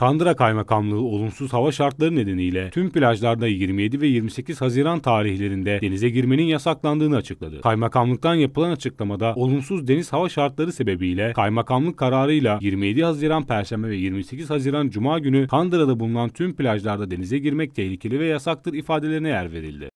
Kandıra Kaymakamlığı olumsuz hava şartları nedeniyle tüm plajlarda 27 ve 28 Haziran tarihlerinde denize girmenin yasaklandığını açıkladı. Kaymakamlıktan yapılan açıklamada olumsuz deniz hava şartları sebebiyle kaymakamlık kararıyla 27 Haziran Perşembe ve 28 Haziran Cuma günü Kandıra'da bulunan tüm plajlarda denize girmek tehlikeli ve yasaktır ifadelerine yer verildi.